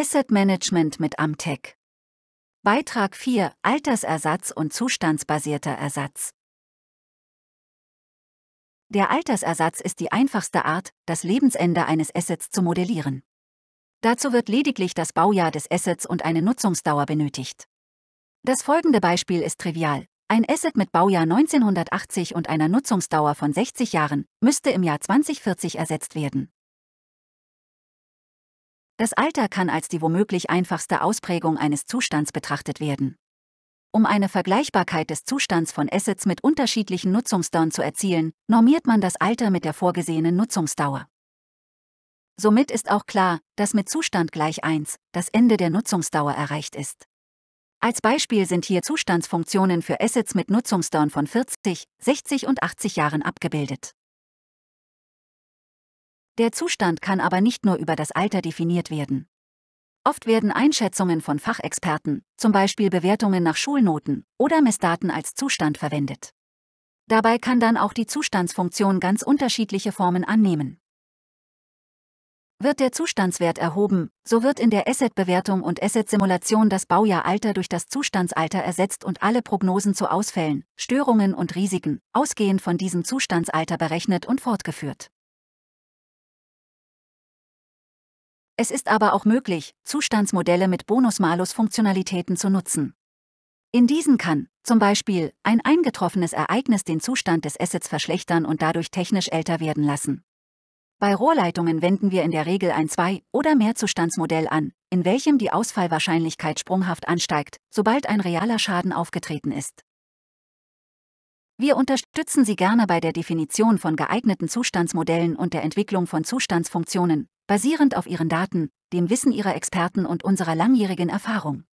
Asset Management mit Amtech. Beitrag 4 Altersersatz und zustandsbasierter Ersatz. Der Altersersatz ist die einfachste Art, das Lebensende eines Assets zu modellieren. Dazu wird lediglich das Baujahr des Assets und eine Nutzungsdauer benötigt. Das folgende Beispiel ist trivial. Ein Asset mit Baujahr 1980 und einer Nutzungsdauer von 60 Jahren müsste im Jahr 2040 ersetzt werden. Das Alter kann als die womöglich einfachste Ausprägung eines Zustands betrachtet werden. Um eine Vergleichbarkeit des Zustands von Assets mit unterschiedlichen Nutzungsdauern zu erzielen, normiert man das Alter mit der vorgesehenen Nutzungsdauer. Somit ist auch klar, dass mit Zustand gleich 1 das Ende der Nutzungsdauer erreicht ist. Als Beispiel sind hier Zustandsfunktionen für Assets mit Nutzungsdauern von 40, 60 und 80 Jahren abgebildet. Der Zustand kann aber nicht nur über das Alter definiert werden. Oft werden Einschätzungen von Fachexperten, zum Beispiel Bewertungen nach Schulnoten oder Messdaten als Zustand verwendet. Dabei kann dann auch die Zustandsfunktion ganz unterschiedliche Formen annehmen. Wird der Zustandswert erhoben, so wird in der Asset-Bewertung und Asset-Simulation das Baujahralter durch das Zustandsalter ersetzt und alle Prognosen zu Ausfällen, Störungen und Risiken, ausgehend von diesem Zustandsalter berechnet und fortgeführt. Es ist aber auch möglich, Zustandsmodelle mit Bonus-Malus-Funktionalitäten zu nutzen. In diesen kann, zum Beispiel, ein eingetroffenes Ereignis den Zustand des Assets verschlechtern und dadurch technisch älter werden lassen. Bei Rohrleitungen wenden wir in der Regel ein Zwei- oder Mehrzustandsmodell an, in welchem die Ausfallwahrscheinlichkeit sprunghaft ansteigt, sobald ein realer Schaden aufgetreten ist. Wir unterstützen Sie gerne bei der Definition von geeigneten Zustandsmodellen und der Entwicklung von Zustandsfunktionen, basierend auf ihren Daten, dem Wissen ihrer Experten und unserer langjährigen Erfahrung.